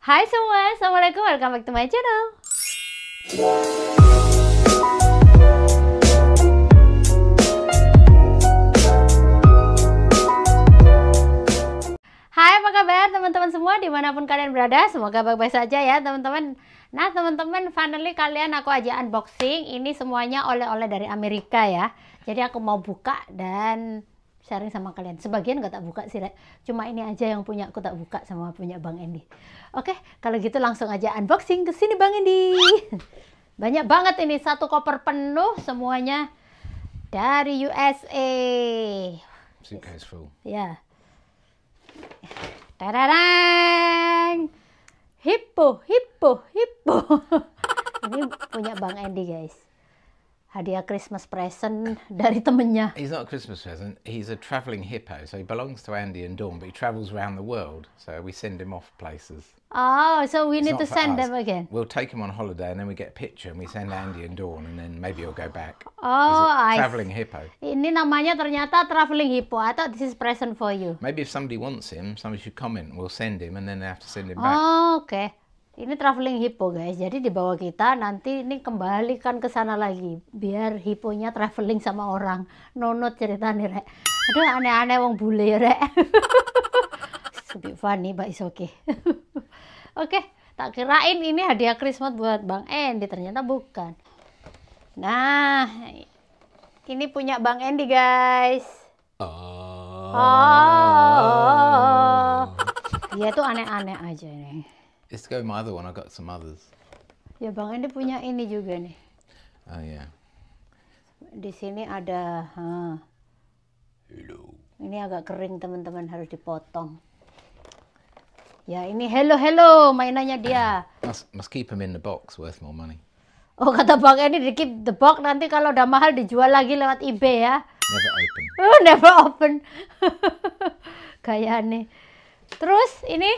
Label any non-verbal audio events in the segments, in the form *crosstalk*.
Hai semua, Assalamualaikum, welcome back to my channel Hai apa kabar teman-teman semua dimanapun kalian berada Semoga baik-baik saja ya teman-teman Nah teman-teman finally kalian aku aja unboxing Ini semuanya oleh-oleh dari Amerika ya Jadi aku mau buka dan sharing sama kalian. Sebagian gak tak buka sih, Cuma ini aja yang punya aku tak buka sama punya Bang Endi. Oke, kalau gitu langsung aja unboxing ke sini Bang Endi. *laughs* Banyak banget ini satu koper penuh semuanya dari USA. Suitcase full. Ya. Tararang. Hippo, hippo, hippo. *laughs* ini punya Bang Endi, guys. hadiah Christmas present *laughs* dari temennya. He's not a Christmas present. He's a travelling hippo. So he belongs to Andy and Dawn, but he travels around the world. So we send him off places. Oh, so we it's need to send us. him again. We'll take him on holiday and then we get a picture and we send Andy and Dawn and then maybe he'll go back. Oh, travelling hippo. Ini namanya ternyata travelling hippo. I thought this is present for you. Maybe if somebody wants him, somebody should comment. We'll send him and then they have to send him back. Oh, okay. ini traveling hippo guys jadi di bawah kita nanti ini kembalikan ke sana lagi biar hiponya traveling sama orang nonot cerita nih rek aduh aneh-aneh wong bule ya, rek lebih *laughs* funny mbak is oke okay. *laughs* oke okay, tak kirain ini hadiah Christmas buat Bang Endi ternyata bukan nah ini punya Bang Endi guys oh, oh. dia tuh aneh-aneh aja nih Let's go my other one. I got some others. Ya Bang Andi punya ini juga nih. Oh ya. Yeah. Di sini ada. Huh. Hello. Ini agak kering teman-teman harus dipotong. Ya ini hello hello mainannya dia. Uh, must, must keep them in the box worth more money. Oh kata Bang Andi di keep the box nanti kalau udah mahal dijual lagi lewat eBay ya. Never open. Oh, *laughs* never open. *laughs* Kayak nih. Terus ini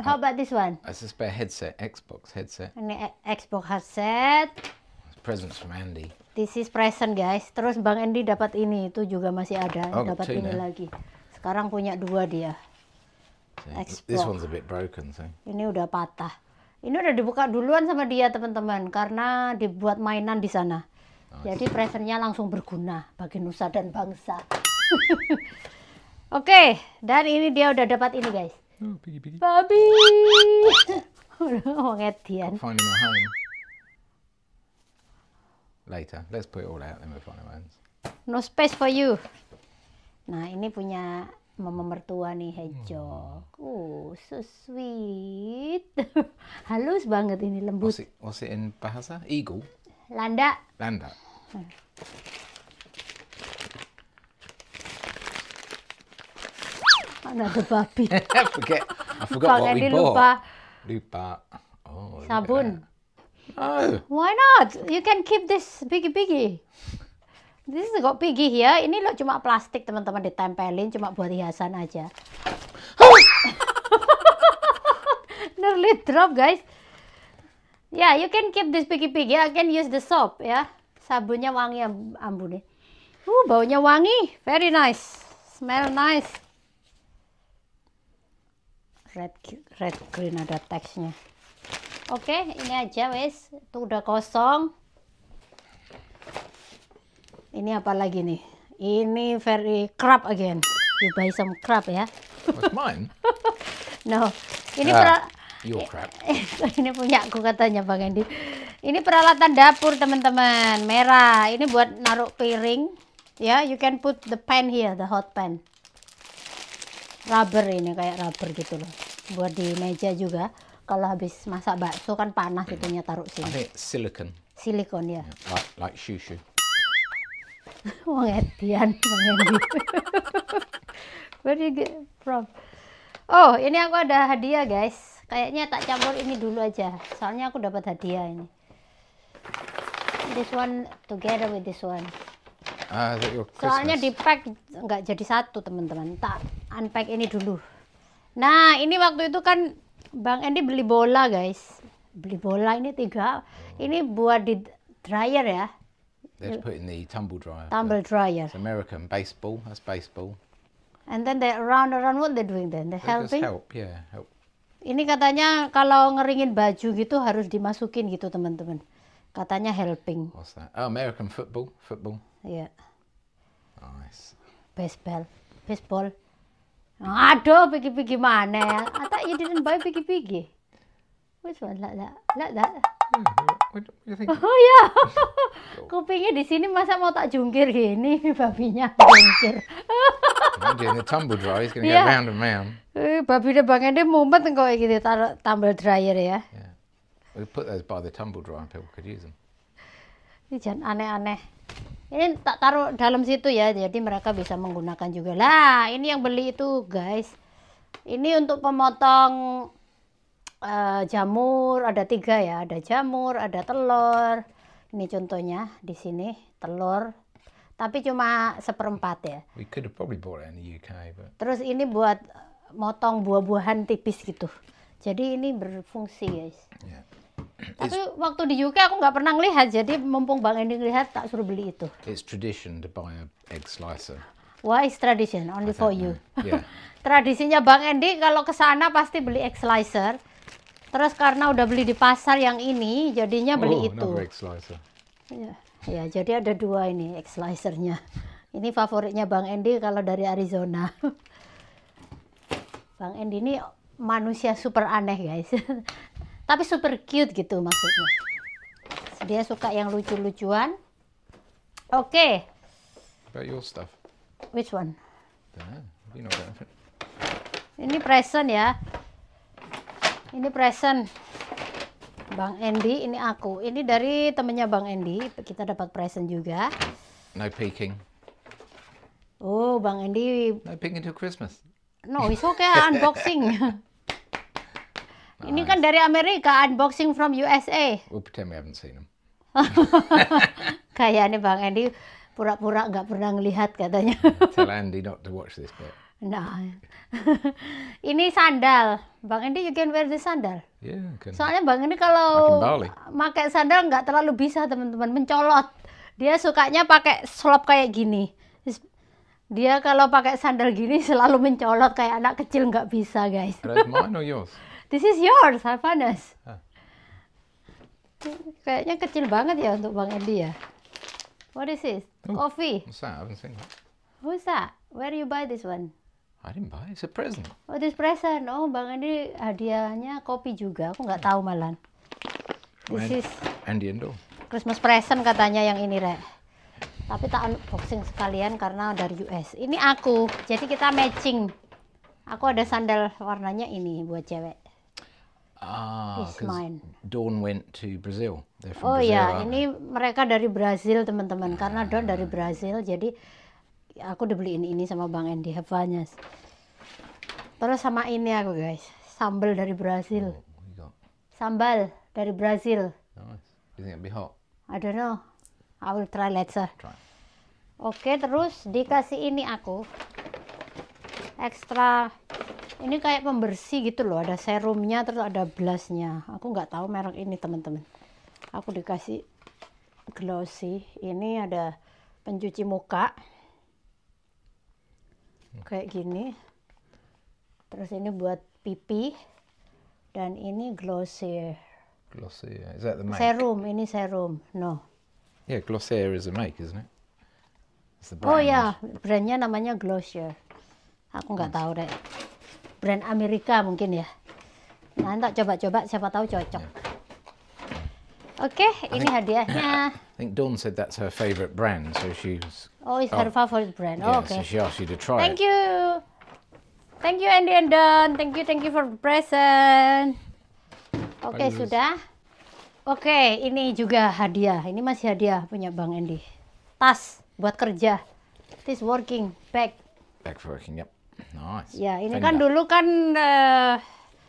How about this one? It's a spare headset, Xbox headset. Ini Xbox headset. Presents from Andy. This is present guys. Terus Bang Andy dapat ini, itu juga masih ada. Oh, dapat ini now. lagi. Sekarang punya dua dia. Xbox. This one's a bit broken. So. Ini udah patah. Ini udah dibuka duluan sama dia teman-teman karena dibuat mainan di sana. Oh, Jadi presentnya langsung berguna bagi nusa dan bangsa. *laughs* Oke, okay, dan ini dia udah dapat ini guys. Oh, piggy, piggy. Bobby! *laughs* Wrong Etienne. home. Later. Let's put it all out, then we'll find our hands. No space for you. Nah, ini punya mama mertua nih, Hmm. Oh, so sweet. *laughs* Halus banget ini lembut. What's it, what's it in bahasa? Eagle? Landa. Landa. Hmm. Kan ada babi. *laughs* forget. I forgot Bang what Andy we bought. lupa. Lupa. Oh. Sabun. No. Why not? You can keep this piggy piggy. This is got piggy here. Ini lo cuma plastik teman-teman ditempelin cuma buat hiasan aja. *laughs* Nearly drop guys. Yeah, you can keep this piggy piggy. I can use the soap ya. Yeah. Sabunnya wangi ambune. Uh, baunya wangi. Very nice. Smell nice red red green ada teksnya oke okay, ini aja wes itu udah kosong ini apa lagi nih ini very crab again you buy some crab ya What's mine *laughs* no ini uh, your crab *laughs* ini punya aku katanya bang Andy ini peralatan dapur teman-teman merah ini buat naruh piring ya yeah, you can put the pan here the hot pan rubber ini kayak rubber gitu loh buat di meja juga kalau habis masak bakso kan panas itunya taruh sini. Ini silikon Silikon ya. Like, like shoe *laughs* Wong Edian, Wong edian *laughs* Where you get from? Oh, ini aku ada hadiah guys. Kayaknya tak campur ini dulu aja. Soalnya aku dapat hadiah ini. This one together with this one. Ah, Soalnya di pack nggak jadi satu teman-teman. Tak unpack ini dulu. Nah ini waktu itu kan Bang Endi beli bola guys. Beli bola ini tiga. Ini buat di dryer ya. They put the tumble dryer. Tumble dryer. It's American baseball. That's baseball. And then they around around what they doing then? They helping. just help, yeah, help. Ini katanya kalau ngeringin baju gitu harus dimasukin gitu teman-teman. Katanya helping. What's that? Oh, American football, football. Iya. Nice. Oh, baseball. Baseball. Aduh, pergi-pergi mana ya? Atau ya didn't buy pergi-pergi. Which one? Lah, lah, lah, lah. Oh ya, *laughs* kupingnya di sini masa mau tak jungkir gini *laughs* babinya jungkir. Dia ini tumble dryer, it's gonna yeah. go iya. round and round. Eh, babi deh bang Ende mumet kayak gitu taruh tumble dryer ya. Yeah. We put those by the tumble dryer and people could use them. Ini jangan aneh-aneh ini tak taruh dalam situ ya jadi mereka bisa menggunakan juga lah ini yang beli itu guys ini untuk pemotong uh, jamur ada tiga ya ada jamur ada telur ini contohnya di sini telur tapi cuma seperempat ya We could have probably bought it in the UK, but... terus ini buat motong buah-buahan tipis gitu jadi ini berfungsi guys yeah tapi waktu di UK aku nggak pernah lihat, jadi mumpung Bang Endi lihat tak suruh beli itu it's tradition to buy an egg slicer why is tradition only for know. you yeah. *laughs* tradisinya Bang Endi kalau ke sana pasti beli egg slicer terus karena udah beli di pasar yang ini jadinya beli oh, itu egg slicer ya. ya jadi ada dua ini egg slicernya *laughs* ini favoritnya Bang Endi kalau dari Arizona *laughs* Bang Endi ini manusia super aneh guys tapi super cute gitu maksudnya dia suka yang lucu-lucuan oke okay. about your stuff which one know ini present ya ini present Bang Andy ini aku ini dari temennya Bang Andy kita dapat present juga no peeking oh Bang Andy no peeking until Christmas no it's okay unboxing *laughs* Nice. Ini kan dari Amerika, unboxing from USA. We'll pretend we haven't seen them. *laughs* Kayaknya Bang Andy pura-pura nggak -pura pernah ngelihat katanya. *laughs* Tell Andy not to watch this bit. Nah, *laughs* ini sandal. Bang Andy, you can wear this sandal. Yeah, can. Soalnya Bang Andy kalau pakai sandal nggak terlalu bisa teman-teman mencolot. Dia sukanya pakai slop kayak gini. Dia kalau pakai sandal gini selalu mencolot kayak anak kecil nggak bisa guys. mine or yours? this is yours Harpanas huh. Ah. kayaknya kecil banget ya untuk Bang Edi ya what is this Ooh, coffee what's that I haven't seen that who's that where you buy this one I didn't buy it's a present oh this present oh Bang Andy hadiahnya kopi juga aku nggak tahu malan this is Andy Endo Christmas present katanya yang ini rek tapi tak unboxing sekalian karena dari US ini aku jadi kita matching aku ada sandal warnanya ini buat cewek Ah, is Dawn went to Brazil. They're from oh Brazil, ya, ini mereka dari Brazil teman-teman. Karena Don dari ah. Brazil, jadi aku dibeliin ini sama Bang Andy hafalnya. Terus sama ini aku guys, sambal dari Brazil. Oh, sambal dari Brazil. Nice. You think be hot? I don't know. I will try later. Try. Oke, okay, terus dikasih ini aku. Extra ini kayak pembersih gitu loh ada serumnya terus ada blushnya aku nggak tahu merek ini teman-teman aku dikasih glossy ini ada pencuci muka hmm. kayak gini terus ini buat pipi dan ini glossier glossier is that the make? serum ini serum no yeah glossier is a make isn't it It's the oh, brand. oh ya yeah. brandnya namanya glossier aku nggak nice. tahu deh brand Amerika mungkin ya. Nah, tak coba-coba siapa tahu cocok. Yeah. Oke, okay, ini think, hadiahnya. *coughs* I think Dawn said that's her favorite brand, so she was. Oh, it's oh, her favorite brand. Oh, yeah, okay. So she asked you to try Thank it. you. Thank you Andy and Dawn. Thank you, thank you for present. Oke, okay, Bagus. sudah. Oke, okay, ini juga hadiah. Ini masih hadiah punya Bang Andy. Tas buat kerja. This working bag. Back for working, yep. Nice. Ya, ini Fender. kan dulu kan uh,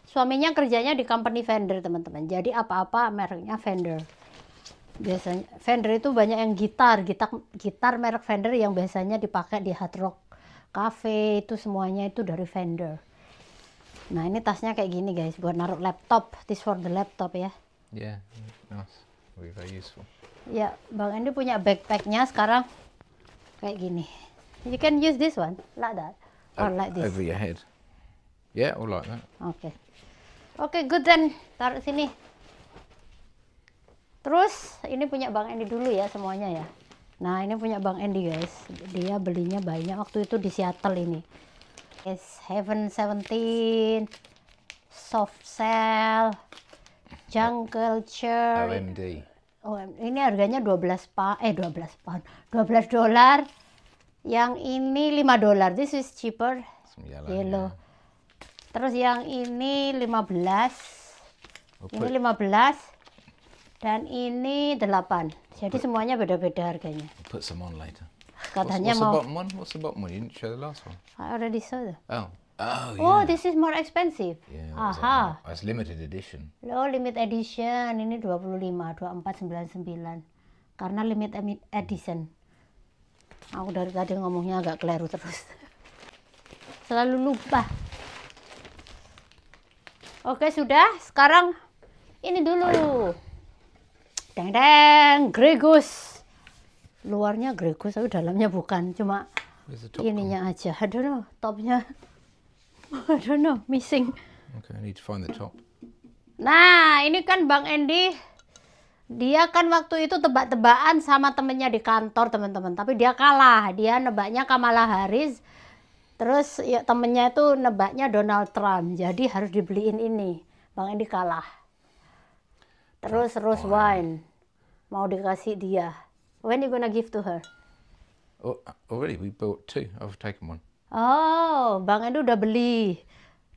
suaminya kerjanya di company vendor, teman-teman. Jadi apa-apa mereknya vendor. Biasanya vendor itu banyak yang gitar, gitar gitar merek vendor yang biasanya dipakai di hard rock cafe itu semuanya itu dari vendor. Nah, ini tasnya kayak gini, guys, buat naruh laptop. This for the laptop ya. Yeah, nice. Very useful. Ya, Bang Andi punya backpacknya sekarang kayak gini. You can use this one, like that. Or like this? Over your head. Yeah, or like that. Okay. okay, good then. Taruh sini. Terus ini punya Bang Andy dulu ya semuanya ya. Nah, ini punya Bang Andy guys. Dia belinya banyak waktu itu di Seattle ini. Yes, Heaven 17, Soft Cell, Jungle Chair. OMD. Oh, ini harganya 12 pa eh 12 pound. 12 dolar. Yang ini 5 dolar. This is cheaper. Sembilan, Yellow. Ya. Terus yang ini 15. Okay. Ini 15 dan ini 8. Jadi put, semuanya beda-beda harganya. I'll put some on later. Katanya what's, what's mau. The bottom one? What's the one? You didn't show the last one. I already saw that. Oh. oh. Oh, yeah. oh, this is more expensive. Yeah, Aha. It's limited edition. Oh, limited edition. Ini 25, 2499. Karena limited edition aku dari tadi ngomongnya agak keliru terus *laughs* selalu lupa oke sudah sekarang ini dulu deng deng gregus luarnya gregus tapi dalamnya bukan cuma ininya aja I don't know topnya *laughs* I don't know missing okay I need to find the top nah ini kan Bang Andy dia kan waktu itu tebak-tebakan sama temennya di kantor teman-teman tapi dia kalah dia nebaknya Kamala Harris terus ya, temennya itu nebaknya Donald Trump jadi harus dibeliin ini Bang Edi kalah terus oh. Rose Wine mau dikasih dia when you gonna give to her oh already we bought two I've taken one oh Bang Edi udah beli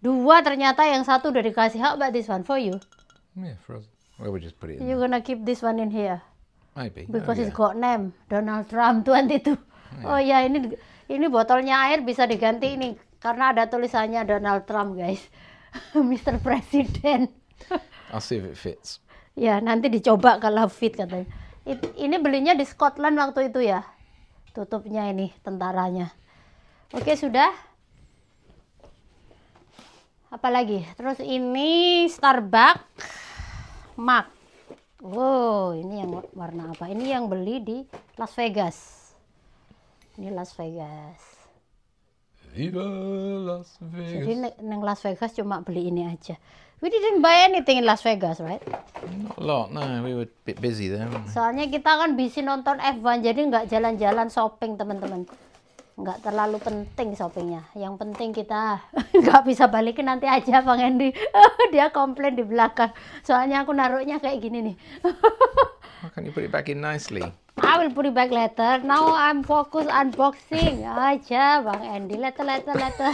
dua ternyata yang satu udah dikasih how about this one for you yeah for us Well, we just put it in. You're gonna keep this one in here. Maybe. Oh, Because oh, yeah. it's got name Donald Trump 22. *laughs* Oh ya yeah. Oh, yeah, ini ini botolnya air bisa diganti ini karena ada tulisannya Donald Trump guys. *laughs* Mr. President. *laughs* I'll see if it fits. Ya, nanti dicoba kalau fit katanya. It, ini belinya di Scotland waktu itu ya. Tutupnya ini tentaranya. Oke, sudah. Apalagi? Terus ini Starbucks Mark. Wow, ini yang warna apa? Ini yang beli di Las Vegas. Ini Las Vegas. Viva Las Vegas. Jadi neng Las Vegas cuma beli ini aja. We didn't buy anything in Las Vegas, right? Not a lot, no. We were a bit busy there. Soalnya kita kan busy nonton F1, jadi nggak jalan-jalan shopping, teman-teman nggak terlalu penting shoppingnya yang penting kita *laughs* nggak bisa balikin nanti aja Bang Endi *laughs* dia komplain di belakang soalnya aku naruhnya kayak gini nih can you put it back in nicely I will put it back later now I'm focus unboxing aja Bang Andy later later later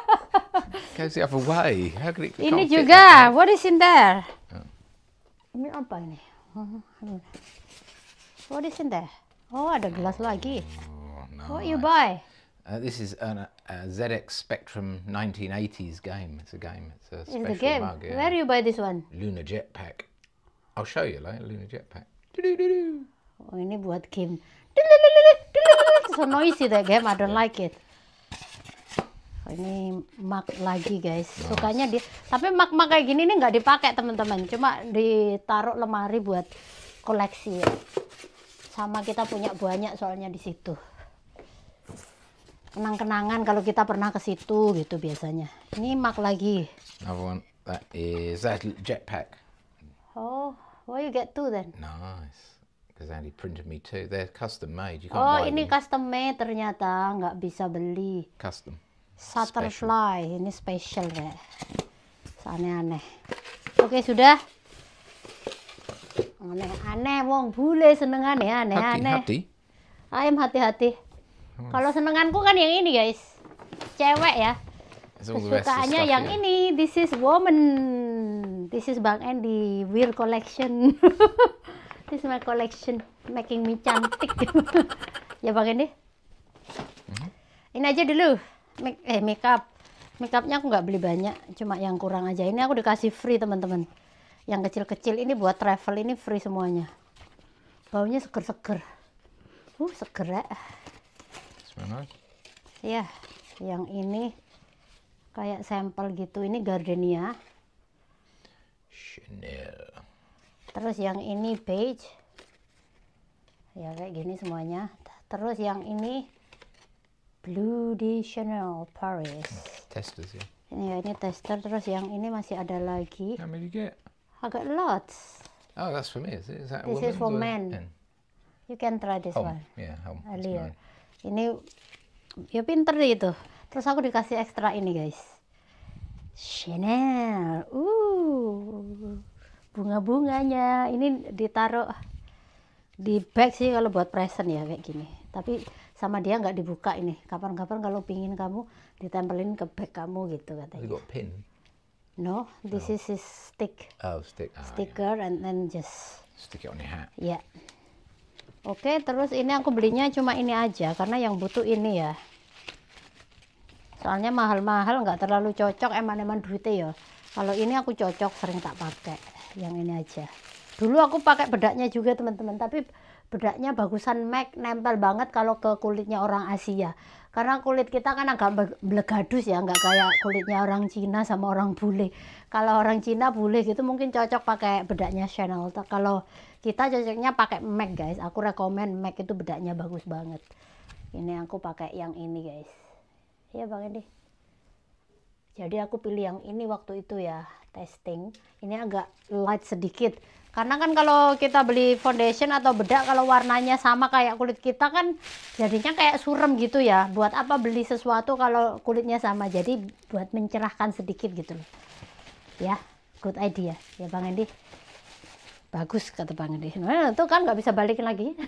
*laughs* goes see way how could ini juga what is in there oh. ini apa ini what is in there oh ada gelas lagi What right. you buy? Uh, this is an, a ZX Spectrum 1980s game. It's a game. It's a special it's a game. mug. Yeah. Where do you buy this one? Lunar Jetpack. I'll show you later. Lunar Jetpack. Oh, ini buat game. So noisy that game. I don't like it. Oh, ini mak lagi guys. Nice. Sukanya dia. Tapi mak-mak kayak gini ini nggak dipakai teman-teman. Cuma ditaruh lemari buat koleksi. Sama kita punya banyak soalnya di situ kenang-kenangan kalau kita pernah ke situ gitu biasanya. Ini mak lagi. Another one. That is that jetpack. Oh, well you get two then. Nice. Because Andy printed me two. They're custom made. You can't oh, buy ini them. custom made ternyata nggak bisa beli. Custom. Shutterfly special. ini special ya. Aneh-aneh. Oke sudah. Aneh-aneh, wong bule senengan ya aneh-aneh. Hati-hati. Ayam hati-hati. Kalau senenganku kan yang ini guys, cewek ya. Kesukaannya yang ya. ini, this is woman, this is Bang Andy, weird collection. *laughs* this is my collection, making me cantik. *laughs* ya Bang Andy. Hmm? Ini aja dulu, make, eh makeup. Makeupnya aku nggak beli banyak, cuma yang kurang aja. Ini aku dikasih free teman-teman. Yang kecil-kecil ini buat travel ini free semuanya. Baunya seger-seger. Uh, seger ya. Bismillah. Ya, yang ini kayak sampel gitu. Ini gardenia. Chanel. Terus yang ini beige. Ya kayak gini semuanya. Terus yang ini Blue di Chanel Paris. Hmm, tester sih. Ya. ya ini tester. Terus yang ini masih ada lagi. How many you get? I got lots. Oh, that's for me. Is, it? is that this is for men. You can try this home. one. Yeah, home. Earlier. Ah, ini ya pinter gitu. itu terus aku dikasih ekstra ini guys Chanel uh bunga-bunganya ini ditaruh di bag sih kalau buat present ya kayak gini tapi sama dia nggak dibuka ini kapan-kapan kalau pingin kamu ditempelin ke bag kamu gitu katanya got pin no this no. is, stick oh stick ah, sticker yeah. and then just stick it on your hat yeah Oke, terus ini aku belinya cuma ini aja karena yang butuh ini ya. Soalnya mahal-mahal nggak terlalu cocok eman-eman duitnya ya. Kalau ini aku cocok sering tak pakai yang ini aja. Dulu aku pakai bedaknya juga teman-teman, tapi bedaknya bagusan MAC nempel banget kalau ke kulitnya orang Asia karena kulit kita kan agak blegadus ya nggak kayak kulitnya orang Cina sama orang bule kalau orang Cina bule gitu mungkin cocok pakai bedaknya Chanel kalau kita cocoknya pakai MAC guys aku rekomen MAC itu bedaknya bagus banget ini aku pakai yang ini guys ya Bang Edi jadi aku pilih yang ini waktu itu ya testing ini agak light sedikit karena kan kalau kita beli foundation atau bedak kalau warnanya sama kayak kulit kita kan jadinya kayak surem gitu ya buat apa beli sesuatu kalau kulitnya sama jadi buat mencerahkan sedikit gitu loh ya good idea ya Bang Endi bagus kata Bang Endi nah, itu kan nggak bisa balikin lagi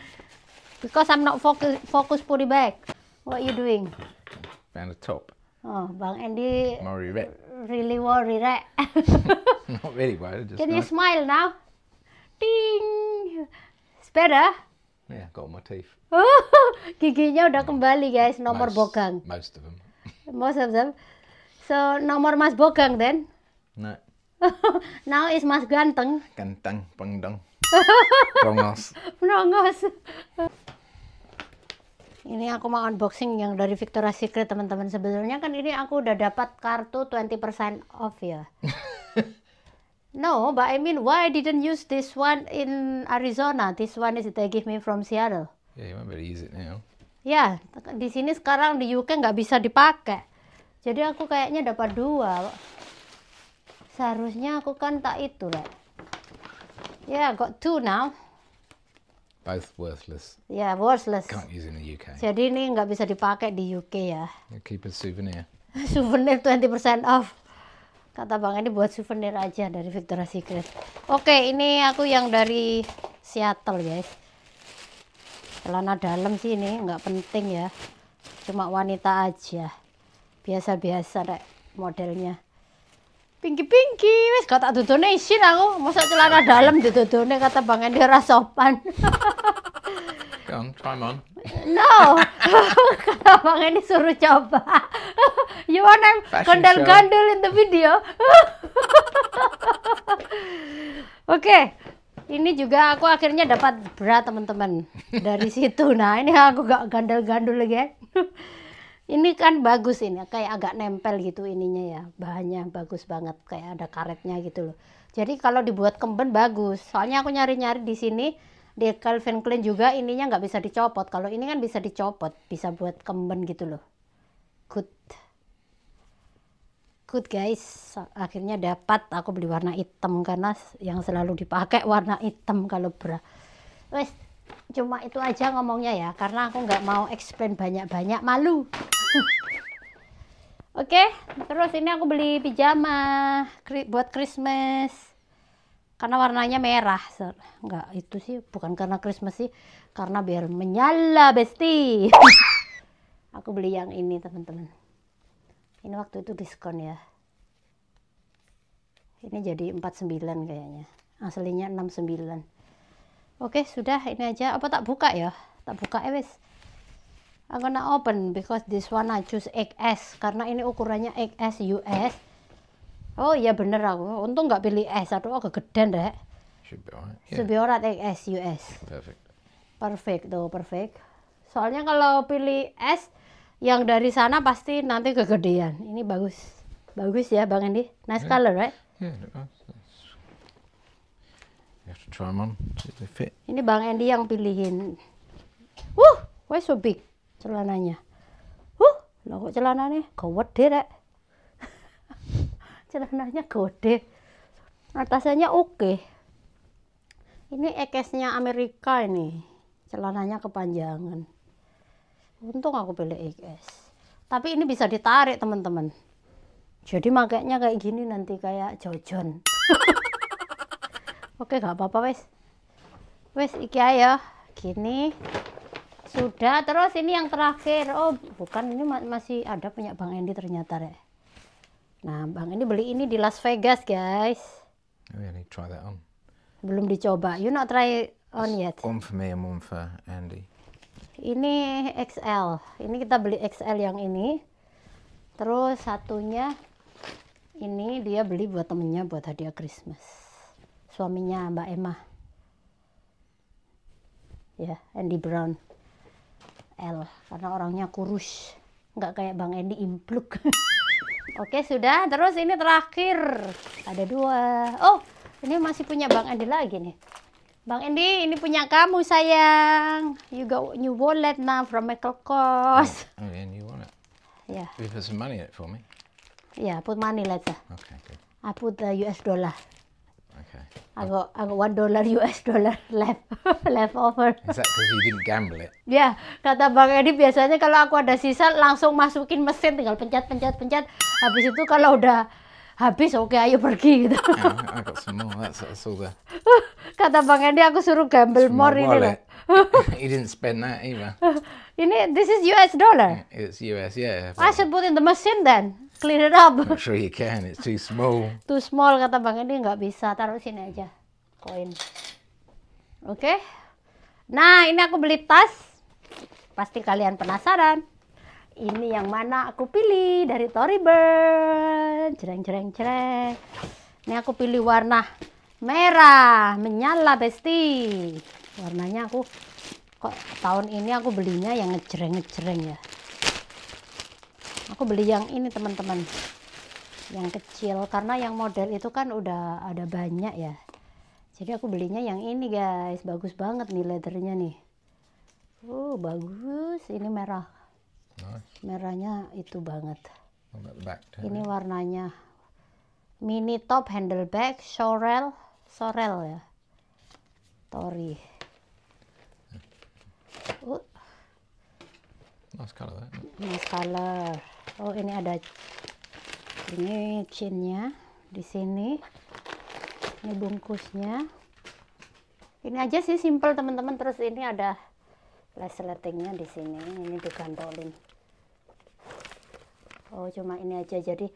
*laughs* because I'm not focus focus put it back what you doing Bang the top oh Bang Endi worry, really worry right *laughs* *laughs* Not really worried. Just Can you smile now? Ting. Sepeda. Yeah, got my teeth. Oh, *laughs* giginya udah kembali guys, nomor most, bogang. Most of them. *laughs* most of them. So nomor Mas Bogang then? No. now is Mas Ganteng. Ganteng, pengdong. Prongos. Prongos. Ini aku mau unboxing yang dari Victoria's Secret teman-teman. Sebenarnya kan ini aku udah dapat kartu 20% off ya. No, but I mean, why I didn't use this one in Arizona? This one is they give me from Seattle. Yeah, you might better use it now. Ya, yeah, di sini sekarang di UK nggak bisa dipakai. Jadi aku kayaknya dapat dua. Seharusnya aku kan tak itu lah. Yeah, I got two now. Both worthless. Yeah, worthless. Can't use in the UK. Jadi ini nggak bisa dipakai di UK ya. You keep a souvenir. *laughs* souvenir 20% off kata Bang ini buat souvenir aja dari Victoria Secret oke ini aku yang dari Seattle guys celana dalam sih ini nggak penting ya cuma wanita aja biasa-biasa rek modelnya Pinky-pinky, wis tuh tuh isin aku. Masa celana dalam dudone kata Bang Endi ora sopan. Gang, try on. No. kata Bang Endi suruh coba. you wanna gandul-gandul in the video? Oke. Ini juga aku akhirnya dapat bra teman-teman dari situ. Nah, ini aku gak gandul gandul lagi. Ya. Ini kan bagus ini, kayak agak nempel gitu ininya ya. Bahannya bagus banget, kayak ada karetnya gitu loh. Jadi kalau dibuat kemben bagus. Soalnya aku nyari-nyari di sini di Calvin Klein juga ininya nggak bisa dicopot. Kalau ini kan bisa dicopot, bisa buat kemben gitu loh. Good. Good guys, akhirnya dapat aku beli warna hitam karena yang selalu dipakai warna hitam kalau bra. Wes, cuma itu aja ngomongnya ya karena aku nggak mau explain banyak-banyak malu *laughs* Oke, okay, terus ini aku beli pijama buat Christmas. Karena warnanya merah. Enggak, itu sih bukan karena Christmas sih, karena biar menyala, Besti. *laughs* aku beli yang ini, teman-teman. Ini waktu itu diskon ya. Ini jadi 49 kayaknya. Aslinya 69. Oke, okay, sudah ini aja. Apa tak buka ya? Tak buka ya, eh, I'm gonna open because this one I choose XS karena ini ukurannya XS US oh iya bener aku untung nggak pilih S atau aku kegedean deh should be alright yeah. should be alright XS US perfect perfect tuh perfect soalnya kalau pilih S yang dari sana pasti nanti kegedean ini bagus bagus ya Bang Andy. nice yeah. color right yeah, You have to try them on, see if they fit. Ini Bang Andy yang pilihin. Wuh, Why so big? celananya huh lah kok celananya gede rek *laughs* celananya gede atasannya oke okay. ini ekesnya Amerika ini celananya kepanjangan untung aku pilih ekes tapi ini bisa ditarik teman-teman jadi makanya kayak gini nanti kayak jojon *laughs* oke okay, gak apa-apa wes wes iki ayo gini sudah, terus ini yang terakhir. Oh, bukan ini masih ada punya Bang Endi ternyata, ya. Nah, Bang ini beli ini di Las Vegas, guys. Oh, need try that on. Belum dicoba. You not try on It's yet. One for me and one for Andy. Ini XL. Ini kita beli XL yang ini. Terus satunya ini dia beli buat temennya buat hadiah Christmas. Suaminya Mbak Emma. Ya, yeah, Andy Brown. L karena orangnya kurus nggak kayak Bang Endi impluk *laughs* oke sudah terus ini terakhir ada dua oh ini masih punya Bang Endi lagi nih Bang Endi, ini punya kamu sayang. You got new wallet now from Michael Kors. Oh, oh yeah, new wallet. Yeah. You put some money in it for me. Yeah, put money later. Okay, good. I put the uh, US dollar. Okay. I got I got one dollar US *laughs* dollar left *laughs* left over. Is that because you didn't gamble it? yeah, kata Bang Edi biasanya kalau aku ada sisa langsung masukin mesin tinggal pencet pencet pencet. Habis itu kalau udah habis oke okay, ayo pergi gitu. Yeah, *laughs* I got some more. That's, that's all the... kata Bang Edi aku suruh gamble it's more ini loh. you didn't spend that either. ini this is US dollar. It's US, yeah. But... I should put in the machine then clean it up. I'm sure you can. It's too small. too small kata Bang Edi nggak bisa. Taruh sini aja koin. Oke. Okay. Nah, ini aku beli tas. Pasti kalian penasaran. Ini yang mana aku pilih dari Tory Burn. Jereng jereng jereng. Ini aku pilih warna merah menyala besti. Warnanya aku kok tahun ini aku belinya yang ngejreng ngejreng ya aku beli yang ini teman-teman yang kecil karena yang model itu kan udah ada banyak ya jadi aku belinya yang ini guys bagus banget nih leathernya nih uh bagus ini merah nice. merahnya itu banget oh, ini warnanya mini top handle bag sorel sorel ya tori uh Nice color that. Nice color. Oh, ini ada ini chinnya di sini. Ini bungkusnya. Ini aja sih simple teman-teman. Terus ini ada resletingnya di sini. Ini digantolin. Oh, cuma ini aja. Jadi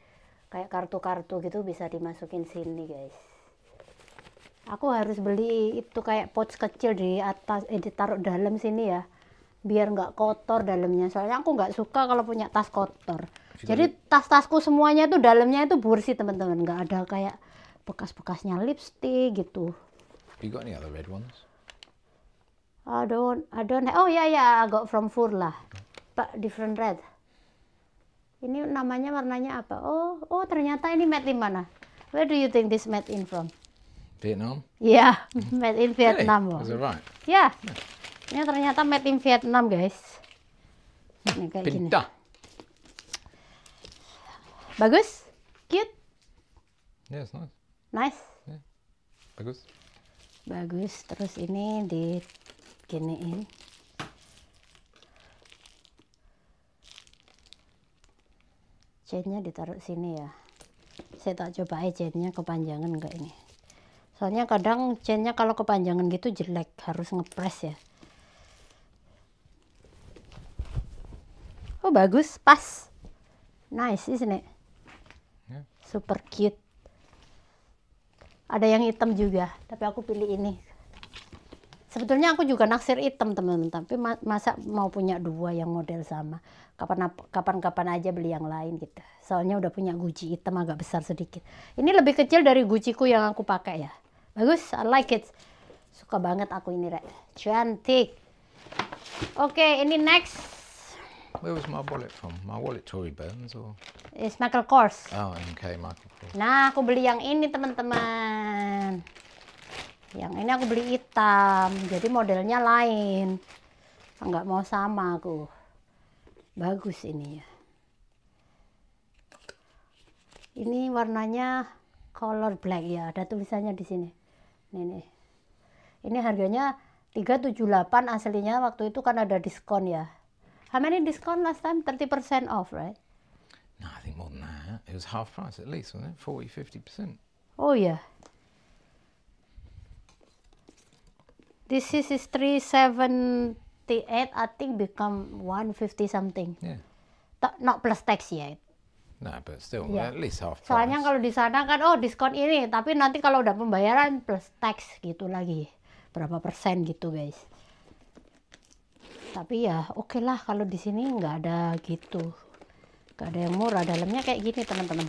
kayak kartu-kartu gitu bisa dimasukin sini, guys. Aku harus beli itu kayak pouch kecil di atas eh ditaruh dalam sini ya biar nggak kotor dalamnya soalnya aku nggak suka kalau punya tas kotor gitu jadi tas-tasku semuanya itu dalamnya itu bersih teman-teman nggak ada kayak bekas-bekasnya lipstik gitu you got any other red ones I don't I don't oh ya yeah, ya yeah, I got from lah but different red ini namanya warnanya apa oh oh ternyata ini made in mana where do you think this made in from Vietnam yeah *laughs* made in Vietnam really? is it right yeah, yeah. Ini ya, ternyata made in Vietnam, guys. Ini kayak gini. Bagus? Cute? Yes, nice. Nice. Yeah. Bagus. Bagus. Terus ini di ini Chainnya ditaruh sini ya. Saya tak coba aja chainnya kepanjangan enggak ini. Soalnya kadang chainnya kalau kepanjangan gitu jelek, harus ngepres ya. bagus, pas. Nice, isn't it? Ya. Super cute. Ada yang hitam juga, tapi aku pilih ini. Sebetulnya aku juga naksir hitam teman-teman, tapi masa mau punya dua yang model sama. Kapan-kapan aja beli yang lain gitu. Soalnya udah punya guci hitam agak besar sedikit. Ini lebih kecil dari guciku yang aku pakai ya. Bagus, I like it. Suka banget aku ini, Rek. Cantik. Oke, okay, ini next. Where was my wallet from? My wallet Tory Burns or? It's Michael Kors. Oh, okay, Michael Kors. Nah, aku beli yang ini teman-teman. Yang ini aku beli hitam, jadi modelnya lain. Enggak mau sama aku. Bagus ini ya. Ini warnanya color black ya, ada tulisannya di sini. Nih nih. Ini harganya 378 aslinya waktu itu kan ada diskon ya. How many discount last time? 30% off, right? No, I think more than that. It was half price at least, wasn't it? 40, 50%. Oh, yeah. This is, is 378, I think, become 150 something. Yeah. Not plus tax yet. Nah, but still, yeah. at least half price. Soalnya kalau di sana kan, oh diskon ini, tapi nanti kalau udah pembayaran plus tax gitu lagi, berapa persen gitu guys tapi ya oke okay lah kalau di sini nggak ada gitu nggak ada yang murah dalamnya kayak gini teman-teman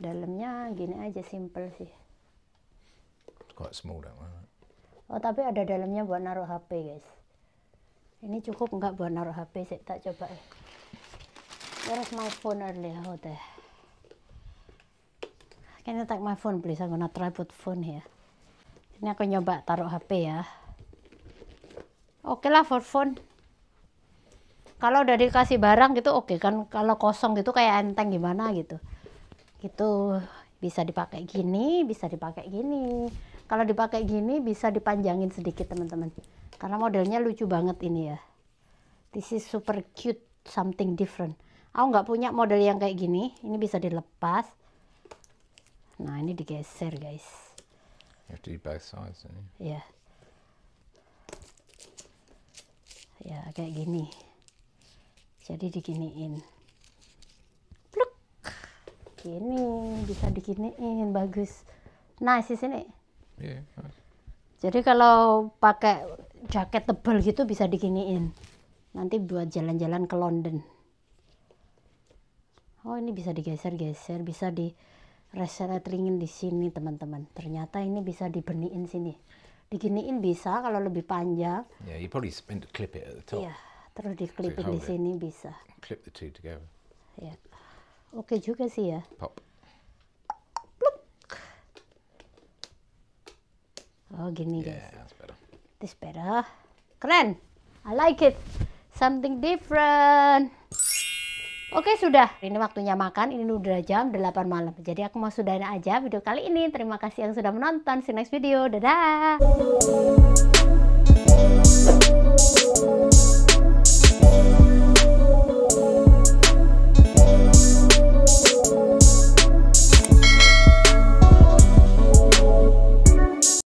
dalamnya gini aja simple sih quite small that one oh tapi ada dalamnya buat naruh HP guys ini cukup nggak buat naruh HP sih tak coba ya where is my phone earlier oh deh can you take my phone please I'm gonna try put phone here ini aku nyoba taruh HP ya oke okay lah for fun kalau udah dikasih barang gitu oke okay kan kalau kosong gitu kayak enteng gimana gitu gitu bisa dipakai gini bisa dipakai gini kalau dipakai gini bisa dipanjangin sedikit teman-teman karena modelnya lucu banget ini ya this is super cute something different aku nggak punya model yang kayak gini ini bisa dilepas nah ini digeser guys you have to do both sides, don't yeah ya kayak gini jadi diginiin pluk gini bisa diginiin bagus nice di sini yeah. Iya. jadi kalau pakai jaket tebal gitu bisa diginiin nanti buat jalan-jalan ke London oh ini bisa digeser-geser bisa di ringin di sini teman-teman ternyata ini bisa dibeniin sini diginiin bisa kalau lebih panjang. Yeah, you probably meant to clip it at the top. Yeah, terus diklipin so di sini it. bisa. Clip the two together. Yeah. Oke okay juga sih ya. Pop. Oh gini yeah, guys. Yeah, that's better. This better. Keren. I like it. Something different. Oke sudah, ini waktunya makan, ini udah jam 8 malam. Jadi aku mau sudahin aja video kali ini. Terima kasih yang sudah menonton. See you next video. Dadah!